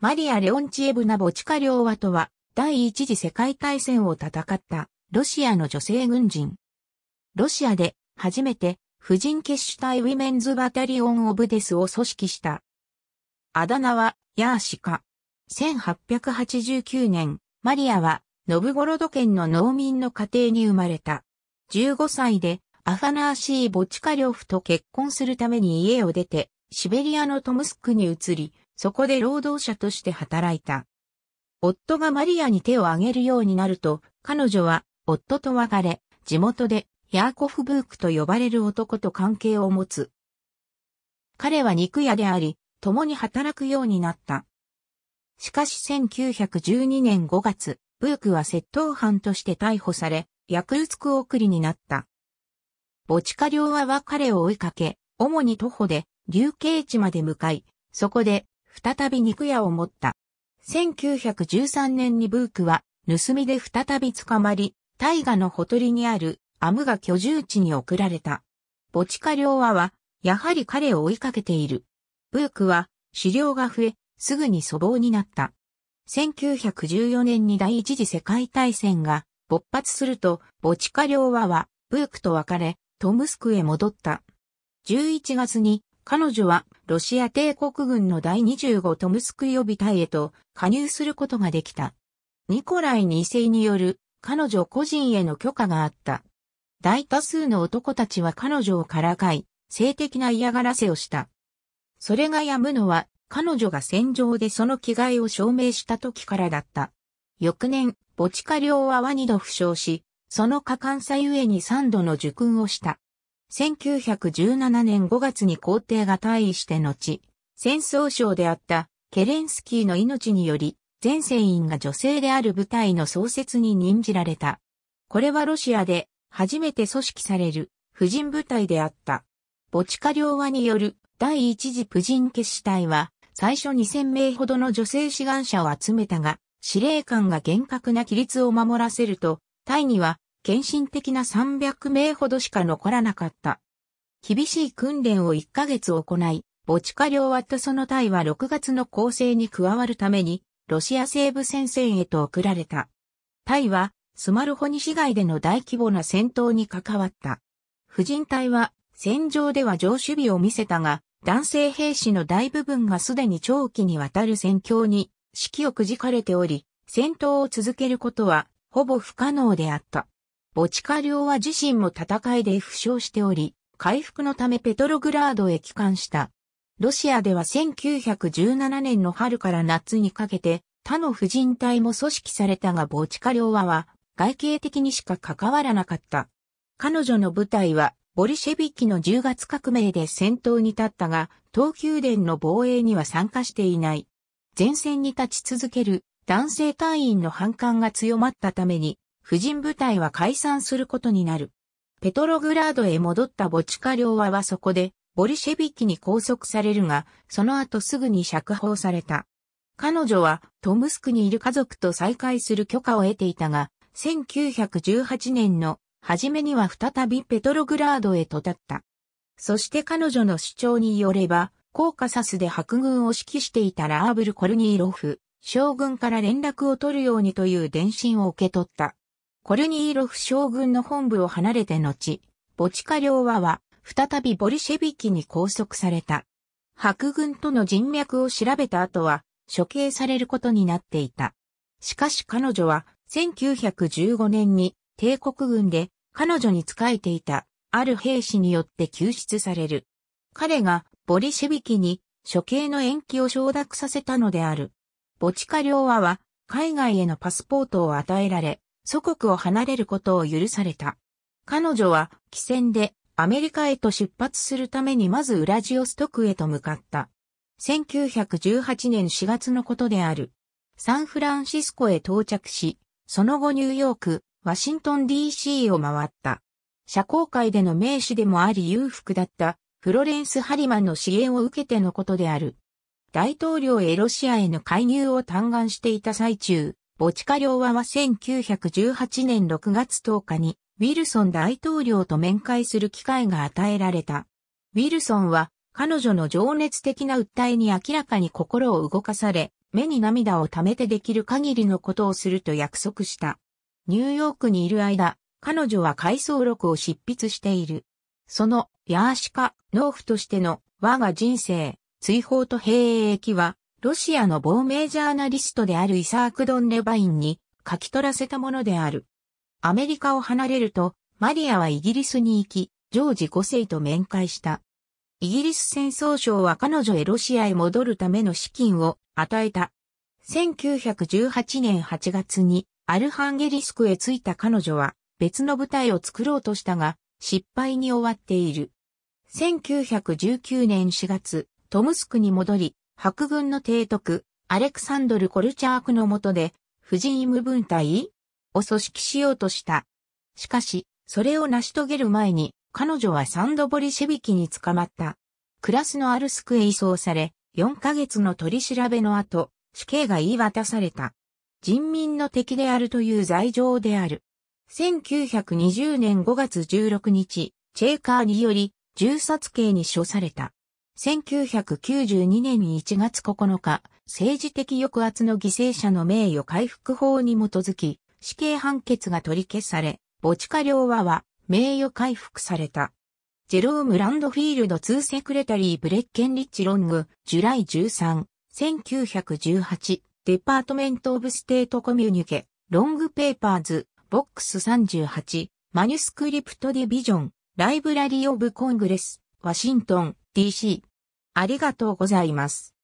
マリア・レオンチエブナ・ボチカウ和とは、第一次世界大戦を戦った、ロシアの女性軍人。ロシアで、初めて、婦人結主隊ウィメンズ・バタリオン・オブデスを組織した。あだ名は、ヤーシカ。1889年、マリアは、ノブゴロド県の農民の家庭に生まれた。15歳で、アファナーシー・ボチカリョフと結婚するために家を出て、シベリアのトムスクに移り、そこで労働者として働いた。夫がマリアに手を挙げるようになると、彼女は夫と別れ、地元でヤーコフ・ブークと呼ばれる男と関係を持つ。彼は肉屋であり、共に働くようになった。しかし1912年5月、ブークは窃盗犯として逮捕され、ヤクルツク送りになった。ボチカ領は彼を追いかけ、主に徒歩で、流刑地まで向かい、そこで再び肉屋を持った。1913年にブークは、盗みで再び捕まり、大河のほとりにあるアムが居住地に送られた。ボチカ両和は、やはり彼を追いかけている。ブークは、資料が増え、すぐに粗暴になった。1914年に第一次世界大戦が勃発すると、ボチカ両和は、ブークと別れ、トムスクへ戻った。11月に、彼女はロシア帝国軍の第25トムスク予備隊へと加入することができた。ニコライ2世による彼女個人への許可があった。大多数の男たちは彼女をからかい、性的な嫌がらせをした。それが止むのは彼女が戦場でその着替えを証明した時からだった。翌年、ボチカ領はワニド負傷し、その過感さゆえに3度の受訓をした。1917年5月に皇帝が退位して後、戦争省であったケレンスキーの命により、全船員が女性である部隊の創設に任じられた。これはロシアで初めて組織される婦人部隊であった。墓地下両和による第一次婦人決死隊は最初2000名ほどの女性志願者を集めたが、司令官が厳格な規律を守らせると、隊には献身的な300名ほどしか残らなかった。厳しい訓練を1ヶ月行い、墓地下領ワットその隊は6月の攻勢に加わるために、ロシア西部戦線へと送られた。隊は、スマルホニ市街での大規模な戦闘に関わった。婦人隊は、戦場では上守備を見せたが、男性兵士の大部分がすでに長期にわたる戦況に、指揮をくじかれており、戦闘を続けることは、ほぼ不可能であった。ボチカ領は自身も戦いで負傷しており、回復のためペトログラードへ帰還した。ロシアでは1917年の春から夏にかけて、他の婦人隊も組織されたがボチカ領和は外形的にしか関わらなかった。彼女の部隊はボリシェビキの10月革命で戦闘に立ったが、東急殿の防衛には参加していない。前線に立ち続ける男性隊員の反感が強まったために、婦人部隊は解散することになる。ペトログラードへ戻ったボチカ両和はそこで、ボリシェビキに拘束されるが、その後すぐに釈放された。彼女はトムスクにいる家族と再会する許可を得ていたが、1918年の初めには再びペトログラードへと立った。そして彼女の主張によれば、コーカサスで白軍を指揮していたラーブル・コルニーロフ、将軍から連絡を取るようにという電信を受け取った。コルニーロフ将軍の本部を離れて後、ボチカ両和は、再びボリシェビキに拘束された。白軍との人脈を調べた後は、処刑されることになっていた。しかし彼女は、1915年に帝国軍で彼女に仕えていたある兵士によって救出される。彼がボリシェビキに処刑の延期を承諾させたのである。ボチカ両和は海外へのパスポートを与えられ、祖国を離れることを許された。彼女は、汽船でアメリカへと出発するためにまずウラジオストクへと向かった。1918年4月のことである。サンフランシスコへ到着し、その後ニューヨーク、ワシントン DC を回った。社交界での名手でもあり裕福だったフロレンス・ハリマンの支援を受けてのことである。大統領へロシアへの介入を嘆願していた最中、ボチカ両はは1918年6月10日に、ウィルソン大統領と面会する機会が与えられた。ウィルソンは、彼女の情熱的な訴えに明らかに心を動かされ、目に涙を溜めてできる限りのことをすると約束した。ニューヨークにいる間、彼女は回想録を執筆している。その、ヤーシカ、農夫としての、我が人生、追放と兵役は、ロシアの亡命ジャーナリストであるイサーク・ドン・レバインに書き取らせたものである。アメリカを離れると、マリアはイギリスに行き、ジョージ5世と面会した。イギリス戦争省は彼女へロシアへ戻るための資金を与えた。1918年8月にアルハンゲリスクへ着いた彼女は別の部隊を作ろうとしたが失敗に終わっている。1919年4月、トムスクに戻り、白軍の提督、アレクサンドル・コルチャークの下で、婦人無分隊を組織しようとした。しかし、それを成し遂げる前に、彼女はサンドボリシェビキに捕まった。クラスのアルスクへ移送され、4ヶ月の取り調べの後、死刑が言い渡された。人民の敵であるという罪状である。1920年5月16日、チェーカーにより、銃殺刑に処された。1992年1月9日、政治的抑圧の犠牲者の名誉回復法に基づき、死刑判決が取り消され、墓地下両和は名誉回復された。ジェローム・ランドフィールド2セクレタリー・ブレッケン・リッチ・ロング、ジュライ13、1918、デパートメント・オブ・ステート・コミュニケ、ロング・ペーパーズ、ボックス38、マニュスクリプト・ディビジョン、ライブラリー・オブ・コングレス、ワシントン、DC、ありがとうございます。